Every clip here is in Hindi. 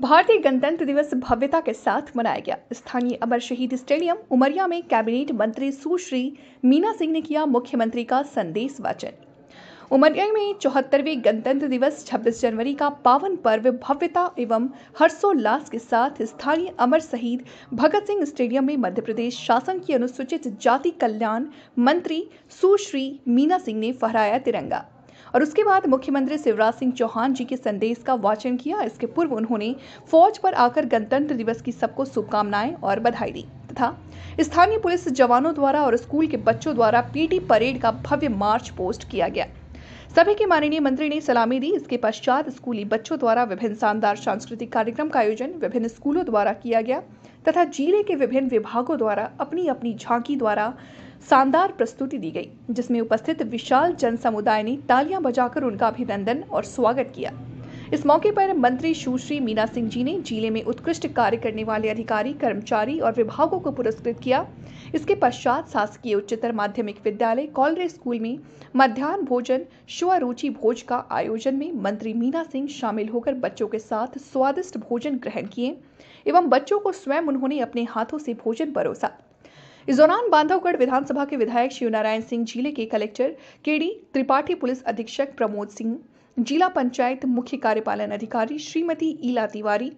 भारतीय गणतंत्र दिवस भव्यता के साथ मनाया गया स्थानीय अमर शहीद स्टेडियम उमरिया में कैबिनेट मंत्री सुश्री मीना सिंह ने किया मुख्यमंत्री का संदेश वाचन उमरिया में चौहत्तरवें गणतंत्र दिवस 26 जनवरी का पावन पर्व भव्यता एवं हर्षोल्लास के साथ स्थानीय अमर शहीद भगत सिंह स्टेडियम में मध्य प्रदेश शासन की अनुसूचित जाति कल्याण मंत्री सुश्री मीना सिंह ने फहराया तिरंगा और उसके बाद मुख्यमंत्री शिवराज सिंह चौहान जी के संदेश का वाचन किया इसके पूर्व उन्होंने फौज पर आकर गणतंत्र दिवस की सबको शुभकामनाएं और बधाई दी तथा स्थानीय पुलिस जवानों द्वारा और स्कूल के बच्चों द्वारा पीटी परेड का भव्य मार्च पोस्ट किया गया सभी के माननीय मंत्री ने सलामी दी इसके पश्चात स्कूली बच्चों द्वारा विभिन्न शानदार सांस्कृतिक कार्यक्रम का आयोजन विभिन्न स्कूलों द्वारा किया गया तथा जिले के विभिन्न विभागों द्वारा अपनी अपनी झांकी द्वारा शानदार प्रस्तुति दी गई जिसमें उपस्थित विशाल जन समुदाय ने तालियां बजाकर उनका अभिनंदन और स्वागत किया इस मौके पर मंत्री सुश्री मीना सिंह जी ने जिले में उत्कृष्ट कार्य करने वाले अधिकारी कर्मचारी और विभागों को पुरस्कृत किया इसके पश्चात शासकीय उच्चतर माध्यमिक विद्यालय कॉलरे स्कूल में मध्यान्ह भोजन स्वरुचि भोज का आयोजन में मंत्री मीना सिंह शामिल होकर बच्चों के साथ स्वादिष्ट भोजन ग्रहण किए एवं बच्चों को स्वयं उन्होंने अपने हाथों से भोजन परोसा इस दौरान बांधवगढ़ विधानसभा के विधायक शिवनारायण सिंह जिले के कलेक्टर केडी त्रिपाठी पुलिस अधीक्षक प्रमोद सिंह जिला पंचायत मुख्य कार्यपालन अधिकारी श्रीमती ईला तिवारी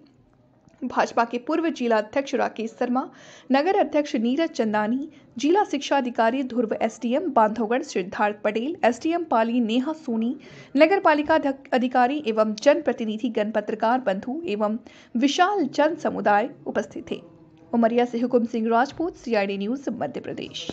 भाजपा के पूर्व जिला अध्यक्ष राकेश शर्मा नगर अध्यक्ष नीरज चंदानी जिला शिक्षा अधिकारी ध्रुव एसडीएम बांधवगढ़ सिद्धार्थ पटेल एसडीएम पाली नेहा सोनी नगर पालिका अधिकारी एवं जनप्रतिनिधि गण पत्रकार बंधु एवं विशाल जन समुदाय उपस्थित थे उमरिया से हुकुम सिंह राजपूत सीआईडी न्यूज मध्य प्रदेश